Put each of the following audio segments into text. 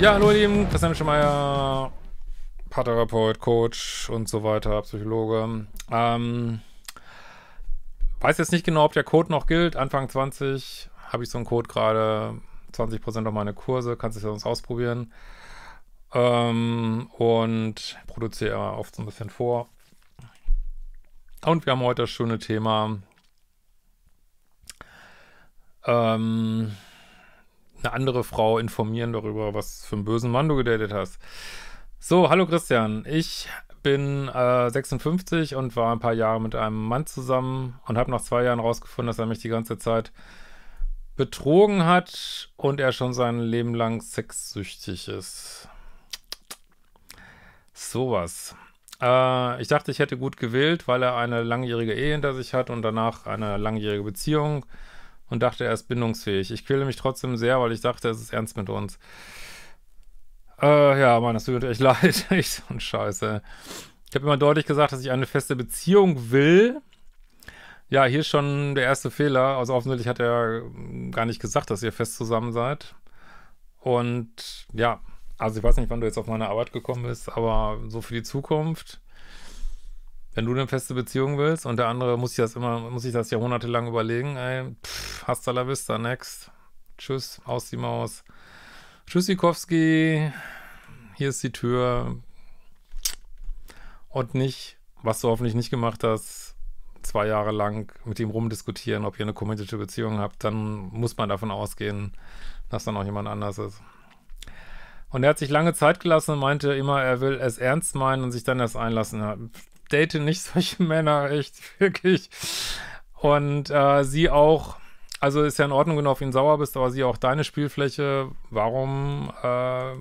Ja, hallo ihr Lieben, Christian Schemeier, Paartherapeut, Coach und so weiter, Psychologe. Ähm, weiß jetzt nicht genau, ob der Code noch gilt. Anfang 20 habe ich so einen Code gerade, 20% auf meine Kurse, kannst du es sonst ausprobieren. Ähm, und produziere oft so ein bisschen vor. Und wir haben heute das schöne Thema. Ähm, eine andere Frau informieren darüber, was für einen bösen Mann du gedatet hast. So, hallo Christian. Ich bin äh, 56 und war ein paar Jahre mit einem Mann zusammen und habe nach zwei Jahren herausgefunden, dass er mich die ganze Zeit betrogen hat und er schon sein Leben lang sexsüchtig ist. Sowas. Äh, ich dachte, ich hätte gut gewählt, weil er eine langjährige Ehe hinter sich hat und danach eine langjährige Beziehung und dachte, er ist bindungsfähig. Ich quäle mich trotzdem sehr, weil ich dachte, es ist ernst mit uns. Äh, ja, Mann, das tut echt leid. echt so ein Scheiße. Ich habe immer deutlich gesagt, dass ich eine feste Beziehung will. Ja, hier ist schon der erste Fehler. Also offensichtlich hat er ähm, gar nicht gesagt, dass ihr fest zusammen seid. Und ja, also ich weiß nicht, wann du jetzt auf meine Arbeit gekommen bist, aber so für die Zukunft wenn du eine feste Beziehung willst und der andere muss sich das immer, muss sich das jahrhundertelang überlegen, ey, pff, hasta la vista, next. Tschüss, aus die Maus. Tschüss, Sikowski. hier ist die Tür. Und nicht, was du hoffentlich nicht gemacht hast, zwei Jahre lang mit ihm rumdiskutieren, ob ihr eine committed Beziehung habt, dann muss man davon ausgehen, dass dann auch jemand anders ist. Und er hat sich lange Zeit gelassen und meinte immer, er will es ernst meinen und sich dann erst einlassen date nicht solche Männer, echt, wirklich. Und äh, sie auch, also ist ja in Ordnung, wenn du auf ihn sauer bist, aber sie auch deine Spielfläche. Warum äh,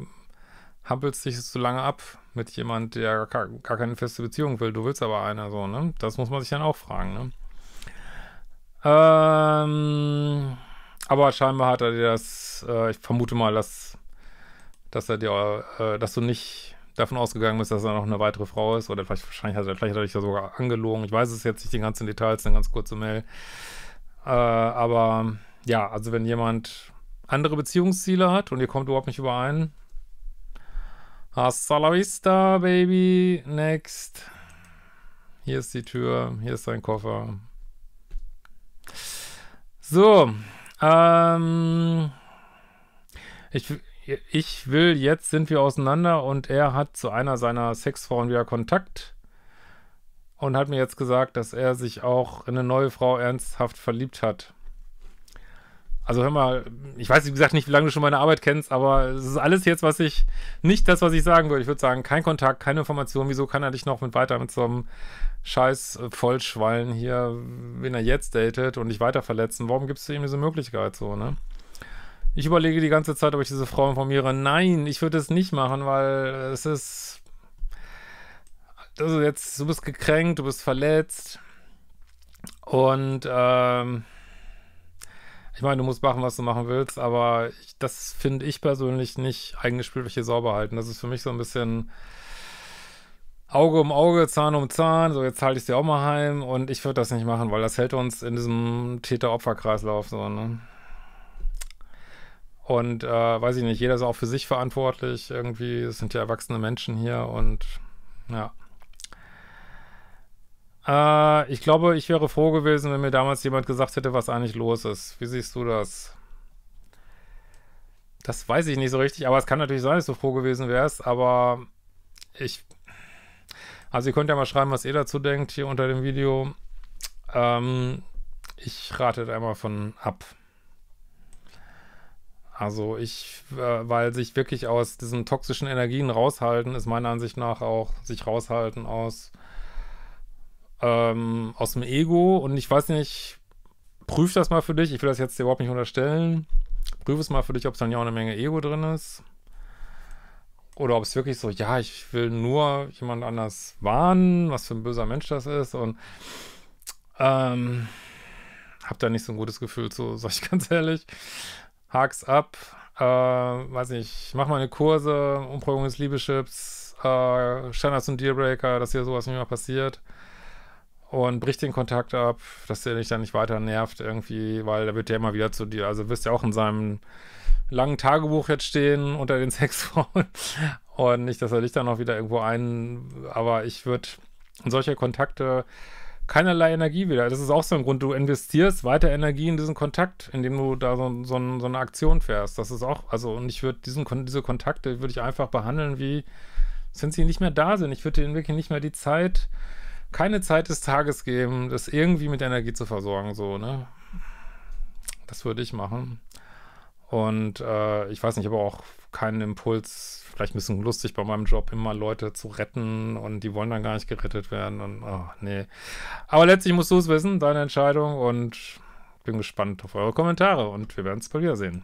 hampelst dich so lange ab mit jemand, der gar, gar, keine feste Beziehung will? Du willst aber einer so, ne? Das muss man sich dann auch fragen, ne? Ähm, aber scheinbar hat er dir das, äh, ich vermute mal, dass, dass er dir, äh, dass du nicht davon ausgegangen ist, dass er noch eine weitere Frau ist oder vielleicht wahrscheinlich hat er, vielleicht hat er dich da sogar angelogen. Ich weiß es jetzt nicht, die ganzen Details, eine ganz kurze Mail. Äh, aber ja, also wenn jemand andere Beziehungsziele hat und ihr kommt überhaupt nicht überein, hasta la vista, baby, next. Hier ist die Tür, hier ist dein Koffer. So, ähm, ich, ich will, jetzt sind wir auseinander und er hat zu einer seiner Sexfrauen wieder Kontakt und hat mir jetzt gesagt, dass er sich auch in eine neue Frau ernsthaft verliebt hat. Also hör mal, ich weiß wie gesagt nicht, wie lange du schon meine Arbeit kennst, aber es ist alles jetzt, was ich, nicht das, was ich sagen würde. Ich würde sagen, kein Kontakt, keine Information. Wieso kann er dich noch mit weiter mit so einem Scheiß äh, vollschwallen hier, wenn er jetzt datet und dich weiter verletzen? Warum gibst du ihm diese Möglichkeit so, ne? Ich überlege die ganze Zeit, ob ich diese Frau informiere. Nein, ich würde es nicht machen, weil es ist. Also jetzt, du bist gekränkt, du bist verletzt. Und ähm, ich meine, du musst machen, was du machen willst, aber ich, das finde ich persönlich nicht eingespielt, welche sauber halten. Das ist für mich so ein bisschen Auge um Auge, Zahn um Zahn. So, jetzt halte ich dir auch mal heim und ich würde das nicht machen, weil das hält uns in diesem Täter-Opfer-Kreislauf so, ne? Und äh, weiß ich nicht, jeder ist auch für sich verantwortlich. Irgendwie es sind ja erwachsene Menschen hier und ja. Äh, ich glaube, ich wäre froh gewesen, wenn mir damals jemand gesagt hätte, was eigentlich los ist. Wie siehst du das? Das weiß ich nicht so richtig, aber es kann natürlich sein, dass du froh gewesen wärst, aber ich. Also ihr könnt ja mal schreiben, was ihr dazu denkt hier unter dem Video. Ähm, ich rate da einmal von ab. Also ich, äh, weil sich wirklich aus diesen toxischen Energien raushalten, ist meiner Ansicht nach auch sich raushalten aus, ähm, aus dem Ego. Und ich weiß nicht, prüf das mal für dich. Ich will das jetzt dir überhaupt nicht unterstellen. Prüf es mal für dich, ob es dann ja auch eine Menge Ego drin ist. Oder ob es wirklich so, ja, ich will nur jemand anders warnen, was für ein böser Mensch das ist. Und ähm, hab da nicht so ein gutes Gefühl zu, sag ich ganz ehrlich. Haks ab, äh, weiß nicht, mach meine Kurse, Umprägung des Liebeschips, äh, Standards und Dealbreaker, dass hier sowas nicht mehr passiert. Und bricht den Kontakt ab, dass der dich dann nicht weiter nervt irgendwie, weil da wird der immer wieder zu dir, also wirst ja auch in seinem langen Tagebuch jetzt stehen unter den Sexfrauen. Und nicht, dass er dich dann noch wieder irgendwo ein, aber ich würde solche Kontakte keinerlei Energie wieder. Das ist auch so ein Grund, du investierst weiter Energie in diesen Kontakt, indem du da so, so, so eine Aktion fährst. Das ist auch, also, und ich würde diesen, diese Kontakte würde ich einfach behandeln, wie sind sie nicht mehr da sind. Ich würde ihnen wirklich nicht mehr die Zeit, keine Zeit des Tages geben, das irgendwie mit Energie zu versorgen, so, ne? Das würde ich machen. Und äh, ich weiß nicht, ich habe auch keinen Impuls, vielleicht ein bisschen lustig bei meinem Job, immer Leute zu retten und die wollen dann gar nicht gerettet werden und oh, nee. Aber letztlich musst du es wissen, deine Entscheidung und bin gespannt auf eure Kommentare und wir werden es bald wiedersehen.